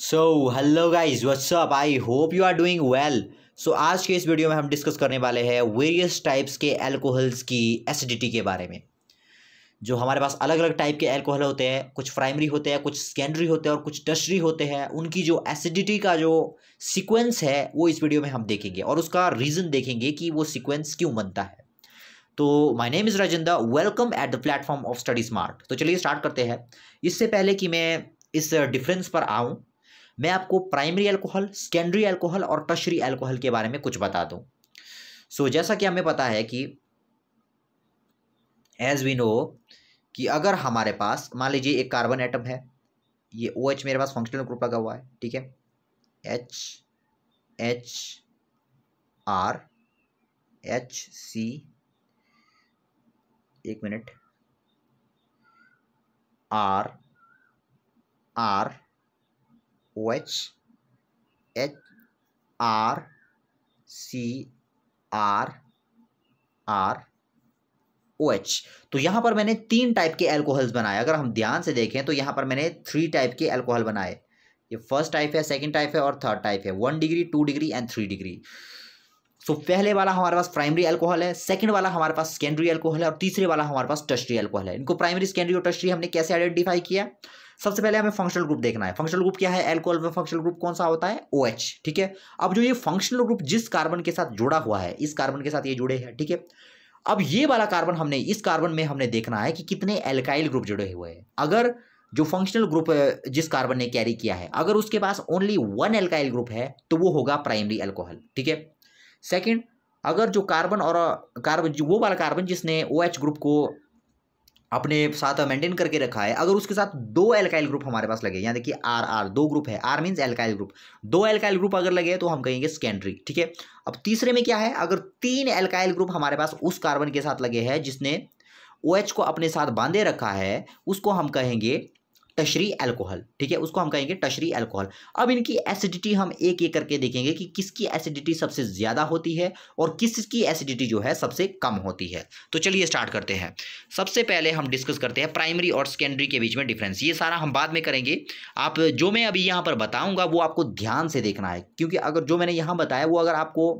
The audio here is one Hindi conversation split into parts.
So hello guys what's up I hope you are doing well so आज के इस वीडियो में हम डिस्कस करने वाले हैं वेरियस टाइप्स के एल्कोहल्स की एसिडिटी के बारे में जो हमारे पास अलग अलग टाइप के एल्कोहल होते हैं कुछ प्राइमरी होते हैं कुछ सेकेंडरी होते हैं और कुछ टर्शरी होते हैं उनकी जो एसिडिटी का जो सीक्वेंस है वो इस वीडियो में हम देखेंगे और उसका रीज़न देखेंगे कि वो सीक्वेंस क्यों बनता है तो my name is Rajendra welcome at the platform of study smart तो चलिए स्टार्ट करते हैं इससे पहले कि मैं इस डिफरेंस पर आऊँ मैं आपको प्राइमरी अल्कोहल सेकेंडरी अल्कोहल और टशरी अल्कोहल के बारे में कुछ बता दूँ सो so, जैसा कि हमें पता है कि एज वी नो कि अगर हमारे पास मान लीजिए एक कार्बन एटम है ये ओ OH मेरे पास फंक्शनल ग्रुप लगा हुआ है ठीक है H H R H C एक minute R R H R C R R O OH तो यहां पर मैंने तीन टाइप के एल्कोहल्स बनाए अगर हम ध्यान से देखें तो यहां पर मैंने थ्री टाइप के एल्कोहल बनाए ये फर्स्ट टाइप है सेकंड टाइप है और थर्ड टाइप है one degree two degree and three degree so पहले वाला हमारे पास प्राइमरी एल्कोहल है सेकंड वाला हमारे पास सेकेंडरी एल्कोहल है और तीसरे वाला हमारे पास टस्ट्री एल्कोहल है इनको प्राइमरी सेकेंडरी और टस्ट्री हमने कैसे आइडेंटिफाई किया सबसे पहले हमें फंक्शनल ग्रुप देखना है फंक्शनल ग्रुप क्या है एल्कोहल में फंक्शनल ग्रुप कौन सा होता है ओ OH, ठीक है अब जो ये फंक्शनल ग्रुप जिस कार्बन के साथ जुड़ा हुआ है इस कार्बन के साथ ये जुड़े हैं ठीक है थीके? अब ये वाला कार्बन हमने इस कार्बन में हमने देखना है कि कितने एल्काइल ग्रुप जुड़े हुए हैं अगर जो फंक्शनल ग्रुप जिस कार्बन ने कैरी किया है अगर उसके पास ओनली वन एल्काइल ग्रुप है तो वो होगा प्राइमरी एल्कोहल ठीक है सेकेंड अगर जो कार्बन और कार्बन वो वाला कार्बन जिसने ओ OH ग्रुप को अपने साथ मेंटेन करके रखा है अगर उसके साथ दो एल्काइल ग्रुप हमारे पास लगे यहाँ देखिए आर आर दो ग्रुप है आर मीन्स एल्काइल ग्रुप दो एल्काइल ग्रुप अगर लगे तो हम कहेंगे सेकेंडरी ठीक है अब तीसरे में क्या है अगर तीन एल्काइल ग्रुप हमारे पास उस कार्बन के साथ लगे हैं जिसने ओ OH को अपने साथ बांधे रखा है उसको हम कहेंगे टशरी एल्कोहल ठीक है उसको हम कहेंगे टशरी एल्कोहल अब इनकी एसिडिटी हम एक एक करके देखेंगे कि किसकी एसिडिटी सबसे ज़्यादा होती है और किसकी एसिडिटी जो है सबसे कम होती है तो चलिए स्टार्ट करते हैं सबसे पहले हम डिस्कस करते हैं प्राइमरी और सेकेंडरी के बीच में डिफरेंस ये सारा हम बाद में करेंगे आप जो मैं अभी यहाँ पर बताऊँगा वो आपको ध्यान से देखना है क्योंकि अगर जो मैंने यहाँ बताया वो अगर आपको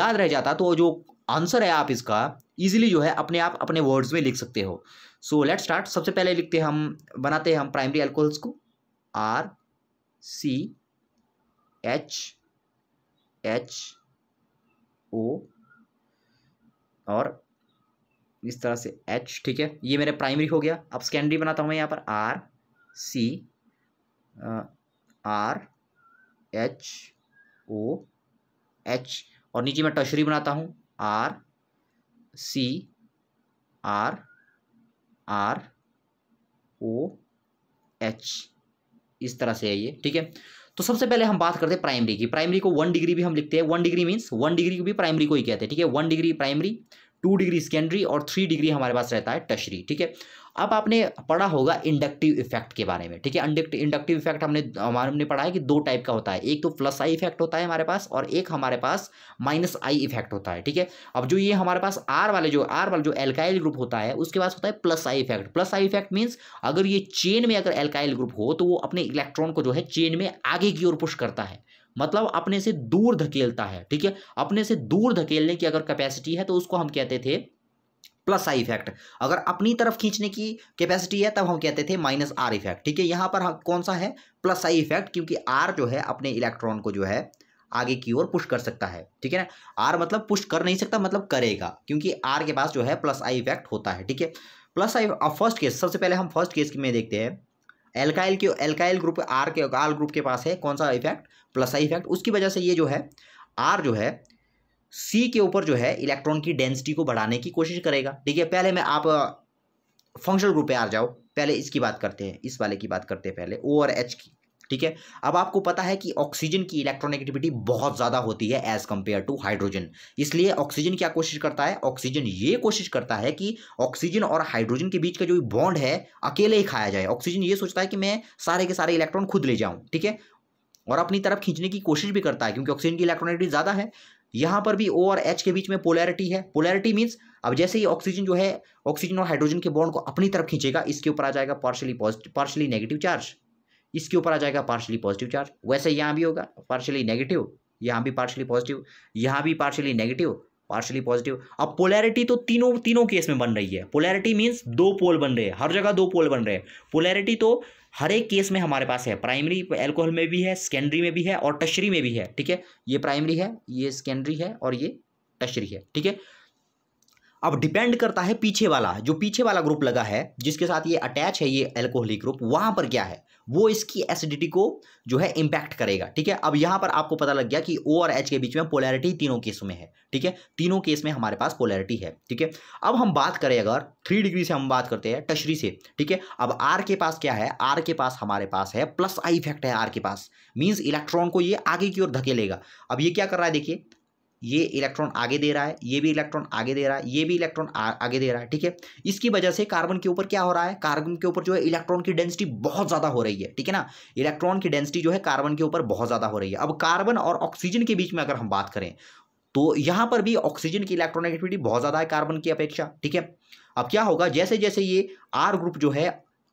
याद रह जाता तो जो आंसर है आप इसका ईजिली जो है अपने आप अपने वर्ड्स में लिख सकते हो सो लेट स्टार्ट सबसे पहले लिखते हैं हम बनाते हैं हम प्राइमरी एल्कोहल्स को R C H H O और इस तरह से एच ठीक है ये मेरा प्राइमरी हो गया अब सेकेंडरी बनाता हूँ मैं यहाँ पर R C R H O H और नीचे मैं टर्शरी बनाता हूँ R C R R O H इस तरह से है ये ठीक है तो सबसे पहले हम बात करते हैं प्राइमरी की प्राइमरी को वन डिग्री भी हम लिखते हैं one degree means one degree को भी प्राइमरी को ही कहते हैं ठीक है one degree primary two degree secondary और थ्री डिग्री हमारे पास रहता है टशरी ठीक है अब आपने पढ़ा होगा इंडक्टिव इफेक्ट के बारे में ठीक है इंडक्टिव इफेक्ट हमने हमारे हमने पढ़ा है कि दो टाइप का होता है एक तो प्लस आई इफेक्ट होता है हमारे पास और एक हमारे पास माइनस आई इफेक्ट होता है ठीक है अब जो ये हमारे पास आर वाले जो आर वाले जो एल्काइल ग्रुप होता है उसके पास होता है plus I effect plus I effect means अगर ये चेन में अगर एल्काइल ग्रुप हो तो वो अपने इलेक्ट्रॉन को जो है चेन में आगे की ओर पुष्ट करता है मतलब अपने से दूर धकेलता है ठीक है अपने से दूर धकेलने की अगर कैपेसिटी है तो उसको हम कहते थे प्लस आई इफेक्ट अगर अपनी तरफ खींचने की कैपेसिटी है तब हम कहते थे माइनस आर इफेक्ट ठीक है यहां पर हम कौन सा है प्लस आई इफेक्ट क्योंकि आर जो है अपने इलेक्ट्रॉन को जो है आगे की ओर पुश कर सकता है ठीक है ना आर मतलब पुश कर नहीं सकता मतलब करेगा क्योंकि आर के पास जो है प्लस आई इफेक्ट होता है ठीक है प्लस आई फर्स्ट केस सबसे पहले हम फर्स्ट केस में देखते हैं एल्काइल के एल्काइल ग्रुप आर के आल ग्रुप के पास है कौन सा इफेक्ट प्लस आई इफेक्ट उसकी वजह से ये जो है आर जो है सी के ऊपर जो है इलेक्ट्रॉन की डेंसिटी को बढ़ाने की कोशिश करेगा ठीक है पहले मैं आप फंक्शनल ग्रुप पे आ जाओ पहले इसकी बात करते हैं इस वाले की बात करते हैं पहले ओ और एच की ठीक है अब आपको पता है कि ऑक्सीजन की इलेक्ट्रोनेगेटिविटी बहुत ज़्यादा होती है एज कम्पेयर टू हाइड्रोजन इसलिए ऑक्सीजन क्या कोशिश करता है ऑक्सीजन ये कोशिश करता है कि ऑक्सीजन और हाइड्रोजन के बीच का जो बॉन्ड है अकेले ही खाया जाए ऑक्सीजन ये सोचता है कि मैं सारे के सारे इलेक्ट्रॉन खुद ले जाऊँ ठीक है और अपनी तरफ खींचने की कोशिश भी करता है क्योंकि ऑक्सीजन की इलेक्ट्रोनेगेटिविटी ज़्यादा है यहाँ पर भी ओ और एच के बीच में पोलैरिटी है पोलैरिटी मीन्स अब जैसे ही ऑक्सीजन जो है ऑक्सीजन और हाइड्रोजन के बॉन्ड को अपनी तरफ खींचेगा इसके ऊपर आ जाएगा partially positive partially negative charge इसके ऊपर आ जाएगा पार्शली पॉजिटिव चार्ज वैसे यहाँ भी होगा पार्शली नेगेटिव यहाँ भी पार्शली पॉजिटिव यहाँ भी पार्शली नेगेटिव पार्शली पॉजिटिव अब पोलैरिटी तो तीनों तीनों केस में बन रही है पोलैरिटी मीन्स दो पोल बन रहे हैं हर जगह दो पोल बन रहे हैं पोलैरिटी तो हर एक केस में हमारे पास है प्राइमरी एल्कोहल में भी है सेकेंडरी में भी है और टशरी में भी है ठीक है ये प्राइमरी है ये सेकेंडरी है और ये टशरी है ठीक है अब डिपेंड करता है पीछे वाला जो पीछे वाला ग्रुप लगा है जिसके साथ ये अटैच है ये एल्कोहलिक ग्रुप वहाँ पर क्या है वो इसकी एसिडिटी को जो है इंपैक्ट करेगा ठीक है अब यहां पर आपको पता लग गया कि ओ और एच के बीच में पोलैरिटी तीनों केस में है ठीक है तीनों केस में हमारे पास पोलैरिटी है ठीक है अब हम बात करें अगर थ्री डिग्री से हम बात करते हैं टशरी से ठीक है अब आर के पास क्या है आर के पास हमारे पास है प्लस आई इफेक्ट है आर के पास मीन्स इलेक्ट्रॉन को ये आगे की ओर धकेलेगा अब ये क्या कर रहा है देखिए ये इलेक्ट्रॉन आगे दे रहा है ये भी इलेक्ट्रॉन आगे दे रहा है ये भी इलेक्ट्रॉन आगे दे रहा है ठीक है इसकी वजह से कार्बन के ऊपर क्या हो रहा है कार्बन के ऊपर जो है इलेक्ट्रॉन की डेंसिटी बहुत ज़्यादा हो रही है ठीक है ना इलेक्ट्रॉन की डेंसिटी जो है कार्बन के ऊपर बहुत ज़्यादा हो रही है अब कार्बन और ऑक्सीजन के बीच में अगर हम बात करें तो यहाँ पर भी ऑक्सीजन की इलेक्ट्रॉनिक बहुत ज़्यादा है कार्बन की अपेक्षा ठीक है अब क्या होगा जैसे जैसे ये आर ग्रुप जो है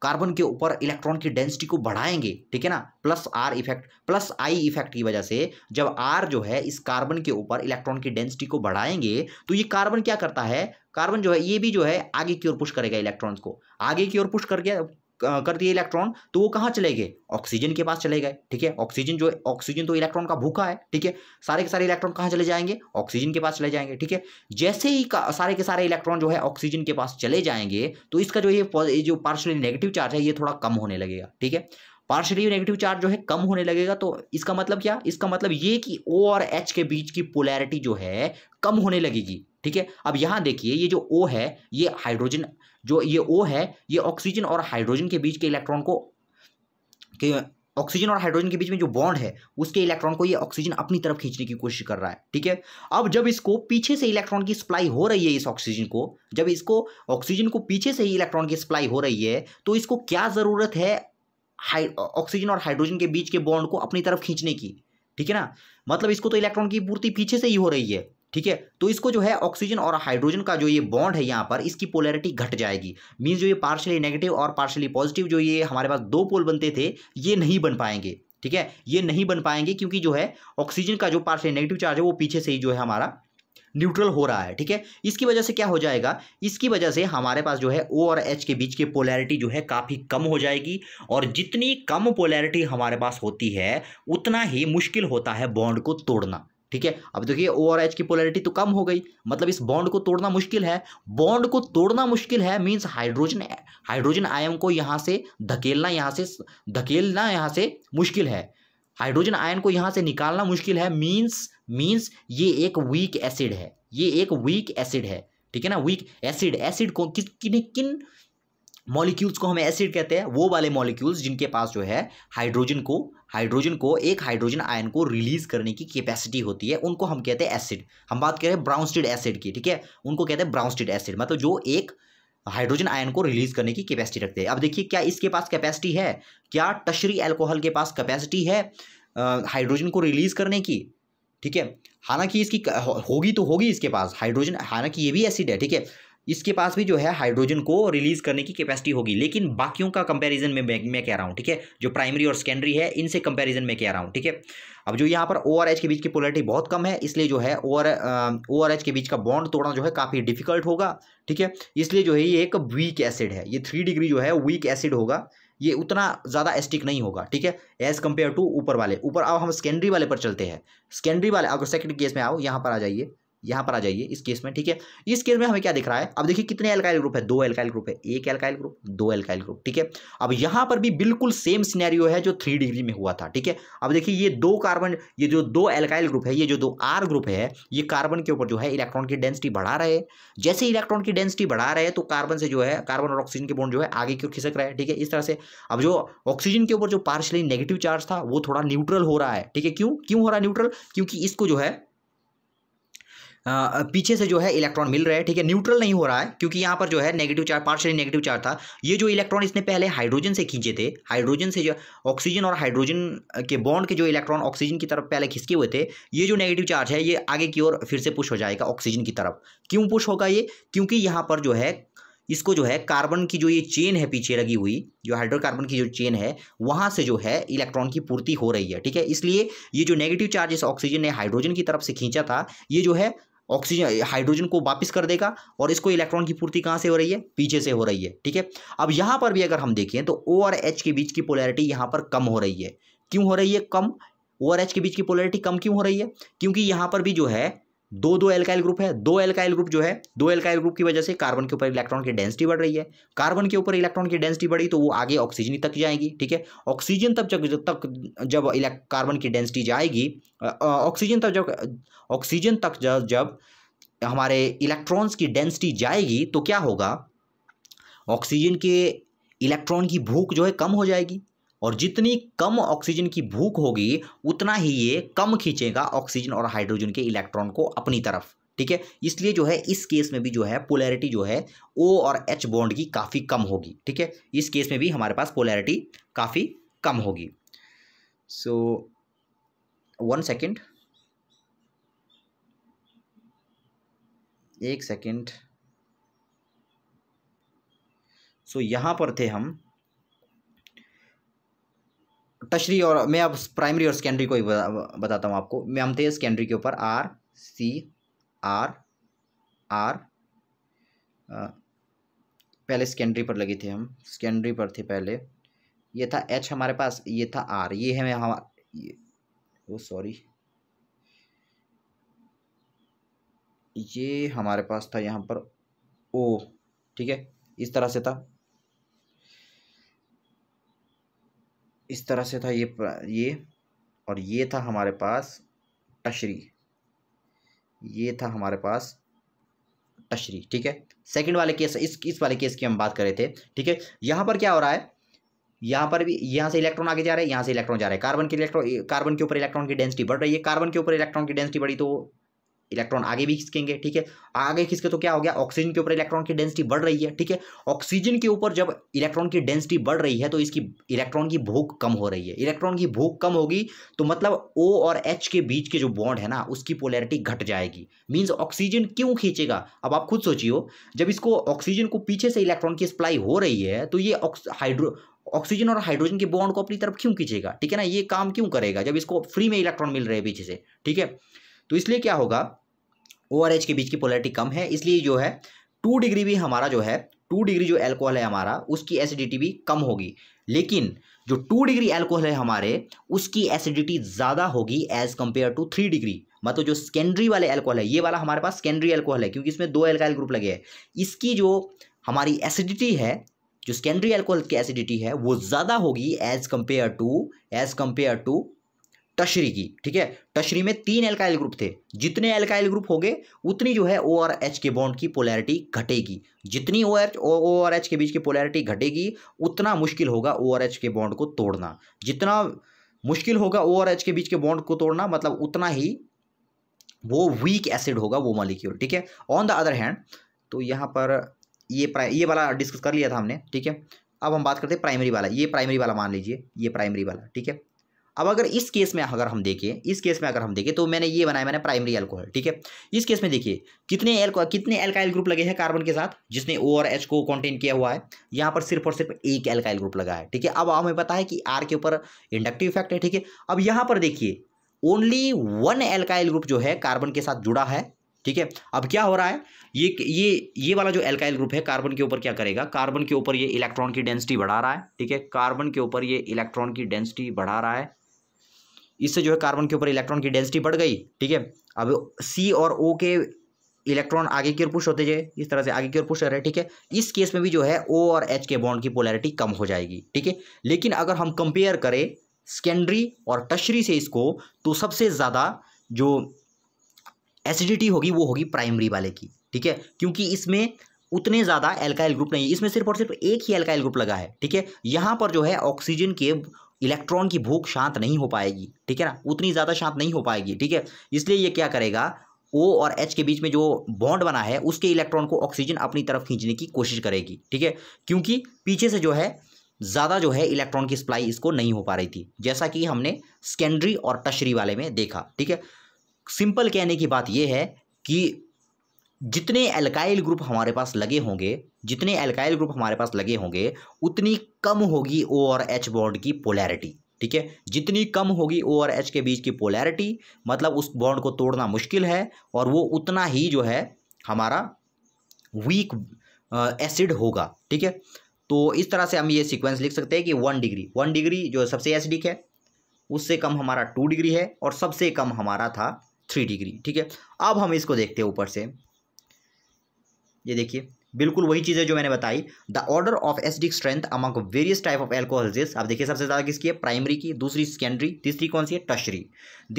कार्बन के ऊपर इलेक्ट्रॉन की डेंसिटी को बढ़ाएंगे ठीक है ना plus R effect plus I effect की वजह से जब आर जो है इस कार्बन के ऊपर इलेक्ट्रॉन की डेंसिटी को बढ़ाएंगे तो ये कार्बन क्या करता है कार्बन जो है ये भी जो है आगे की ओर पुश करेगा इलेक्ट्रॉन्स को आगे की ओर पुश करके कर दिए इलेक्ट्रॉन तो वो कहाँ चले गए ऑक्सीजन के पास चले गए ठीक है ऑक्सीजन जो ऑक्सीजन तो इलेक्ट्रॉन का भूखा है ठीक है सारे के सारे इलेक्ट्रॉन कहाँ चले जाएंगे ऑक्सीजन के पास चले जाएंगे ठीक है जैसे ही सारे के सारे इलेक्ट्रॉन जो है ऑक्सीजन के पास चले जाएंगे तो इसका जो ये जो पार्शली नेगेटिव चार्ज है ये थोड़ा कम होने लगेगा ठीक है पार्शली नेगेटिव चार्ज जो है कम होने लगेगा तो इसका मतलब क्या इसका मतलब ये कि ओ और एच के बीच की पोलैरिटी जो है कम होने लगेगी ठीक है अब यहां देखिए ये जो ओ है ये हाइड्रोजन जो ये ओ है ये ऑक्सीजन और हाइड्रोजन के बीच के इलेक्ट्रॉन को के ऑक्सीजन और हाइड्रोजन के बीच में जो बॉन्ड है उसके इलेक्ट्रॉन को ये ऑक्सीजन अपनी तरफ खींचने की कोशिश कर रहा है ठीक है अब जब इसको पीछे से इलेक्ट्रॉन की सप्लाई हो रही है इस ऑक्सीजन को जब इसको ऑक्सीजन को पीछे से ही इलेक्ट्रॉन की सप्लाई हो रही है तो इसको क्या ज़रूरत है ऑक्सीजन और हाइड्रोजन के बीच के बॉन्ड को अपनी तरफ खींचने की ठीक है ना मतलब इसको तो इलेक्ट्रॉन की पूर्ति पीछे से ही हो रही है ठीक है तो इसको जो है ऑक्सीजन और हाइड्रोजन का जो ये बॉन्ड है यहाँ पर इसकी पोलैरिटी घट जाएगी मीन्स जो ये पार्शली नेगेटिव और पार्शली पॉजिटिव जो ये हमारे पास दो पोल बनते थे ये नहीं बन पाएंगे ठीक है ये नहीं बन पाएंगे क्योंकि जो है ऑक्सीजन का जो पार्शली नेगेटिव चार्ज है वो पीछे से ही जो है हमारा न्यूट्रल हो रहा है ठीक है इसकी वजह से क्या हो जाएगा इसकी वजह से हमारे पास जो है ओ और एच के बीच की पोलैरिटी जो है काफ़ी कम हो जाएगी और जितनी कम पोलैरिटी हमारे पास होती है उतना ही मुश्किल होता है बॉन्ड को तोड़ना ठीक है अब देखिए ओ और एच की पोलैरिटी तो कम हो गई मतलब इस बॉन्ड को तोड़ना मुश्किल है बॉन्ड को तोड़ना मुश्किल है मीन्स हाइड्रोजन हाइड्रोजन आयन को यहाँ से धकेलना यहाँ से धकेलना यहाँ से मुश्किल है हाइड्रोजन आयन को यहाँ से निकालना मुश्किल है मीन्स मीन्स ये एक वीक एसिड है ये एक वीक एसिड है ठीक है ना वीक एसिड एसिड को किस किन किन मॉलिक्यूल्स को हम एसिड कहते हैं वो वाले मॉलिक्यूल्स जिनके पास जो है हाइड्रोजन को हाइड्रोजन को एक हाइड्रोजन आयन को रिलीज करने की कैपेसिटी होती है उनको हम कहते हैं एसिड हम बात कर रहे हैं एसिड की ठीक है उनको कहते हैं ब्राउनस्टेड एसिड मतलब जो एक हाइड्रोजन आयन को रिलीज करने की कैपेसिटी रखते हैं अब देखिए क्या इसके पास कैपेसिटी है क्या टशरी एल्कोहल के पास कैपेसिटी है हाइड्रोजन को रिलीज करने की ठीक है हालांकि इसकी होगी तो होगी इसके पास हाइड्रोजन हालांकि ये भी एसिड है ठीक है इसके पास भी जो है हाइड्रोजन को रिलीज करने की कैपेसिटी होगी लेकिन बाकियों का कंपैरिजन में मैं, मैं कह रहा हूँ ठीक है जो प्राइमरी और सेकेंडरी है इनसे कंपैरिजन में कह रहा हूँ ठीक है अब जो यहाँ पर ओ आर एच के बीच की पोलरिटी बहुत कम है इसलिए जो है O R O R H के बीच का बॉन्ड तोड़ना जो है काफ़ी डिफिकल्ट होगा ठीक है इसलिए जो है ये एक वीक एसिड है ये थ्री डिग्री जो है वीक एसिड होगा ये उतना ज़्यादा एस्टिक नहीं होगा ठीक है एज़ कम्पेयर टू ऊपर वाले ऊपर अब हम सेकेंडरी वाले पर चलते हैं सेकेंडरी वाले अगर सेकेंड केस में आओ यहाँ पर आ जाइए यहां पर आ जाइए इस केस में ठीक है इस केस में हमें क्या दिख रहा है अब देखिए कितने एल्काइल ग्रुप है दो एल्काइल ग्रुप है एक एल्काइल ग्रुप दो एल्काइल ग्रुप ठीक है अब यहां पर भी बिल्कुल सेम सिनेरियो है जो थ्री डिग्री में हुआ था ठीक है अब देखिए ये दो कार्बन ये जो दो एल्काइल ग्रुप है ये जो दो आर ग्रुप है ये कार्बन के ऊपर जो है इलेक्ट्रॉन की डेंसिटी बढ़ा रहे जैसे इलेक्ट्रॉन की डेंसिटी बढ़ा रहे तो कार्बन से जो है कार्बन और ऑक्सीजन के बोन जो है आगे की ओर खिसक रहा है ठीक है इस तरह से अब जो ऑक्सीजन के ऊपर जो पार्शली नेगेटिव चार्ज था वो थोड़ा न्यूट्रल हो रहा है ठीक है क्यों क्यों हो रहा है न्यूट्रल क्योंकि इसको जो है पीछे से जो है इलेक्ट्रॉन मिल रहे है ठीक है न्यूट्रल नहीं हो रहा है क्योंकि यहाँ पर जो है negative charge partially negative charge था ये जो इलेक्ट्रॉन इसने पहले हाइड्रोजन से खींचे थे हाइड्रोजन से जो ऑक्सीजन और हाइड्रोजन के बॉन्ड के जो इलेक्ट्रॉन ऑक्सीजन की तरफ पहले खिसके हुए थे ये जो नेगेटिव चार्ज है ये आगे की ओर फिर से पुश हो जाएगा ऑक्सीजन की तरफ क्यों पुश होगा ये क्योंकि यहाँ पर जो है इसको जो है कार्बन की जो ये चेन है पीछे लगी हुई जो हाइड्रोकार्बन की जो चेन है वहाँ से जो है इलेक्ट्रॉन की पूर्ति हो रही है ठीक है इसलिए ये जो नेगेटिव चार्ज इस ऑक्सीजन ने हाइड्रोजन की तरफ से खींचा था ये जो है ऑक्सीजन हाइड्रोजन को वापस कर देगा और इसको इलेक्ट्रॉन की पूर्ति कहाँ से हो रही है पीछे से हो रही है ठीक है अब यहाँ पर भी अगर हम देखें तो ओ और एच के बीच की पोलैरिटी यहाँ पर कम हो रही है क्यों हो रही है कम ओ और एच के बीच की पोलैरिटी कम क्यों हो रही है क्योंकि यहाँ पर भी जो है दो दो एल्काइल ग्रुप है दो एल्काइल ग्रुप जो है दो एल्काइल ग्रुप की वजह से कार्बन के ऊपर इलेक्ट्रॉन की डेंसिटी बढ़ रही है कार्बन के ऊपर इलेक्ट्रॉन की डेंसिटी बढ़ी तो वो आगे ऑक्सीजन तक जाएगी ठीक है ऑक्सीजन तब जब तक जब कार्बन की डेंसिटी जाएगी ऑक्सीजन तब जब ऑक्सीजन तक जब, जब हमारे इलेक्ट्रॉन्स की डेंसिटी जाएगी तो क्या होगा ऑक्सीजन के इलेक्ट्रॉन की भूख जो है कम हो जाएगी और जितनी कम ऑक्सीजन की भूख होगी उतना ही ये कम खींचेगा ऑक्सीजन और हाइड्रोजन के इलेक्ट्रॉन को अपनी तरफ ठीक है इसलिए जो है इस केस में भी जो है पोलैरिटी जो है ओ और एच बॉन्ड की काफ़ी कम होगी ठीक है इस केस में भी हमारे पास पोलैरिटी काफ़ी कम होगी सो वन सेकेंड एक सेकेंड सो so, यहाँ पर थे हम टशरी और मैं अब प्राइमरी और सेकेंडरी को ही बता, बताता हूँ आपको मैं हमते हैं सेकेंडरी के ऊपर आर सी आर आर आ, पहले सेकेंडरी पर लगे थे हम सेकेंडरी पर थे पहले ये था एच हमारे पास ये था आर ये है हम ये ओ सॉरी ये हमारे पास था यहाँ पर ओ ठीक है इस तरह से था इस तरह से था ये ये और ये था हमारे पास टशरी ये था हमारे पास टशरी ठीक है सेकंड वाले केस इस इस वाले केस की हम बात कर रहे थे ठीक है यहाँ पर क्या हो रहा है यहाँ पर भी यहाँ से इलेक्ट्रॉन आगे जा रहे हैं यहाँ से इलेक्ट्रॉन जा रहे हैं कार्बन के इलेक्ट्रॉन कार्बन के ऊपर इलेक्ट्रॉन की डेंसिटी बढ़ रही है कार्बन के ऊपर इलेक्ट्रॉन की डेंसिटी बढ़ी तो इलेक्ट्रॉन आगे भी खिसकेंगे ठीक है आगे खिसके तो क्या हो गया ऑक्सीजन के ऊपर इलेक्ट्रॉन की डेंसिटी बढ़ रही है ठीक है ऑक्सीजन के ऊपर जब इलेक्ट्रॉन की डेंसिटी बढ़ रही है तो इसकी इलेक्ट्रॉन की भूख कम हो रही है इलेक्ट्रॉन की भूख कम होगी तो मतलब ओ और एच के बीच के जो बॉन्ड है ना उसकी पोलैरिटी घट जाएगी मीन्स ऑक्सीजन क्यों खींचेगा अब आप खुद सोचियो जब इसको ऑक्सीजन को पीछे से इलेक्ट्रॉन की सप्लाई हो रही है तो ये हाइड्रो ऑक्सीजन और हाइड्रोजन के बॉन्ड को अपनी तरफ क्यों खींचेगा ठीक है ना ये काम क्यों करेगा जब इसको फ्री में इलेक्ट्रॉन मिल रहे हैं पीछे से ठीक है तो इसलिए क्या होगा ओ आर एच के बीच की पोलैरिटी कम है इसलिए जो है टू डिग्री भी हमारा जो है टू डिग्री जो एल्कोहल है हमारा उसकी एसिडिटी भी कम होगी लेकिन जो टू डिग्री एल्कोहल है हमारे उसकी एसिडिटी ज़्यादा होगी as compare to three degree मतलब जो सेकेंडरी वाले एल्कोहल है ये वाला हमारे पास सेकेंडरी एल्कोहल है क्योंकि इसमें दो एल्काइल ग्रुप लगे हैं इसकी जो हमारी एसिडिटी है जो सेकेंडरी एल्कोहल की एसिडिटी है वो ज़्यादा होगी as compare to as compare to tertiary की ठीक है टशरी में तीन एल्काइल ग्रुप थे जितने एल्काइल ग्रुप होंगे उतनी जो है ओ आर एच के बॉन्ड की पोलैरिटी घटेगी जितनी O H O R H के बीच की पोलैरिटी घटेगी उतना मुश्किल होगा ओ आर एच के बॉन्ड को तोड़ना जितना मुश्किल होगा ओ आर एच के बीच के बॉन्ड को तोड़ना मतलब उतना ही वो वीक एसिड होगा वो मॉलिक्यूल ठीक है ऑन द अदर हैंड तो यहाँ पर ये ये वाला डिस्कस कर लिया था हमने ठीक है अब हम बात करते हैं प्राइमरी वाला ये प्राइमरी वाला मान लीजिए ये प्राइमरी वाला ठीक है अब अगर इस केस में अगर हम देखें इस केस में अगर हम देखें तो मैंने ये बनाया मैंने प्राइमरी एल्कोहल ठीक है इस केस में देखिए कितने एल्को कितने एल्काइल ग्रुप लगे हैं कार्बन के साथ जिसने ओ और एच को कॉन्टेन किया हुआ है यहाँ पर सिर्फ और सिर्फ एक एल्काइल ग्रुप लगा है ठीक है अब हमें पता है कि आर के ऊपर इंडक्टिव इफेक्ट है ठीक है अब यहाँ पर देखिए ओनली वन एल्काइल ग्रुप जो है कार्बन के साथ जुड़ा है ठीक है अब क्या हो रहा है ये ये ये वाला जो एल्काइल ग्रुप है कार्बन के ऊपर क्या करेगा कार्बन के ऊपर ये इलेक्ट्रॉन की डेंसिटी बढ़ा रहा है ठीक है कार्बन के ऊपर ये इलेक्ट्रॉन की डेंसिटी बढ़ा रहा है इससे जो है कार्बन के ऊपर इलेक्ट्रॉन की डेंसिटी बढ़ गई ठीक है अब सी और ओ के इलेक्ट्रॉन आगे की ओर पुश होते जाए इस तरह से आगे की ओर पुश कर रहे हैं ठीक है इस केस में भी जो है ओ और एच के बॉन्ड की पोलैरिटी कम हो जाएगी ठीक है लेकिन अगर हम कंपेयर करें सेकेंडरी और टशरी से इसको तो सबसे ज़्यादा जो एसिडिटी होगी वो होगी प्राइमरी वाले की ठीक है क्योंकि इसमें उतने ज़्यादा एल्काइल ग्रुप नहीं है इसमें सिर्फ और सिर्फ एक ही एल्काइल ग्रुप लगा है ठीक है यहाँ पर जो है ऑक्सीजन के इलेक्ट्रॉन की भूख शांत नहीं हो पाएगी ठीक है ना उतनी ज़्यादा शांत नहीं हो पाएगी ठीक है इसलिए ये क्या करेगा ओ और एच के बीच में जो बॉन्ड बना है उसके इलेक्ट्रॉन को ऑक्सीजन अपनी तरफ खींचने की कोशिश करेगी ठीक है क्योंकि पीछे से जो है ज़्यादा जो है इलेक्ट्रॉन की सप्लाई इसको नहीं हो पा रही थी जैसा कि हमने सेकेंडरी और टशरी वाले में देखा ठीक है सिंपल कहने की बात यह है कि जितने एल्काइल ग्रुप हमारे पास लगे होंगे जितने एल्काइल ग्रुप हमारे पास लगे होंगे उतनी कम होगी ओ और एच बॉन्ड की पोलैरिटी ठीक है जितनी कम होगी ओ और एच के बीच की पोलैरिटी मतलब उस बॉन्ड को तोड़ना मुश्किल है और वो उतना ही जो है हमारा वीक एसिड होगा ठीक है तो इस तरह से हम ये सीक्वेंस लिख सकते हैं कि वन डिग्री वन डिग्री जो सबसे एसिडिक है उससे कम हमारा टू डिग्री है और सबसे कम हमारा था थ्री डिग्री ठीक है अब हम इसको देखते हैं ऊपर से ये देखिए बिल्कुल वही चीज़ है जो मैंने बताई the order of acidic strength among various type of alcohols आप देखिए सबसे ज़्यादा किसकी है प्राइमरी की दूसरी सेकेंडरी तीसरी कौन सी है tertiary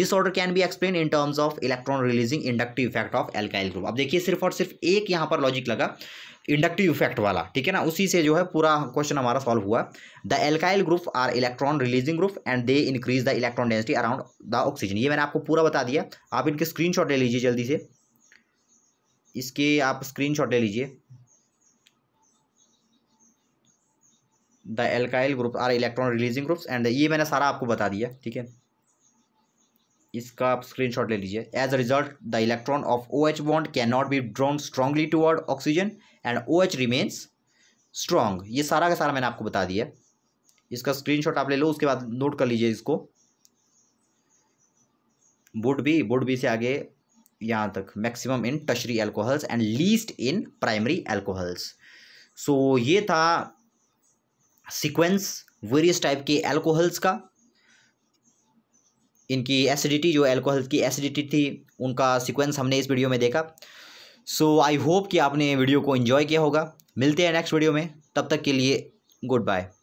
this order can be explain in terms of electron releasing inductive effect of alkyl group अब देखिए सिर्फ और सिर्फ एक यहाँ पर लॉजिक लगा इंडक्टिव इफेक्ट वाला ठीक है ना उसी से जो है पूरा क्वेश्चन हमारा सॉल्व हुआ the alkyl group are electron releasing group and they increase the electron density around the oxygen ये मैंने आपको पूरा बता दिया आप इनके स्क्रीनशॉट ले लीजिए जल्दी से इसके आप स्क्रीनशॉट ले लीजिए the alkyl group are electron releasing groups and ये मैंने सारा आपको बता दिया ठीक है इसका आप स्क्रीनशॉट ले लीजिए as a result the electron of O H bond can not be drawn strongly toward oxygen and O H remains strong ये सारा का सारा मैंने आपको बता दिया इसका शॉट आप ले लो उसके बाद नोट कर लीजिए इसको वुड बी वुड बी से आगे यहाँ तक maximum in tertiary alcohols and least in primary alcohols so ये था सीक्वेंस वेरियस टाइप के एल्कोहल्स का इनकी एसिडिटी जो एल्कोहल की एसिडिटी थी उनका सीक्वेंस हमने इस वीडियो में देखा सो आई होप कि आपने वीडियो को इन्जॉय किया होगा मिलते हैं नेक्स्ट वीडियो में तब तक के लिए गुड बाय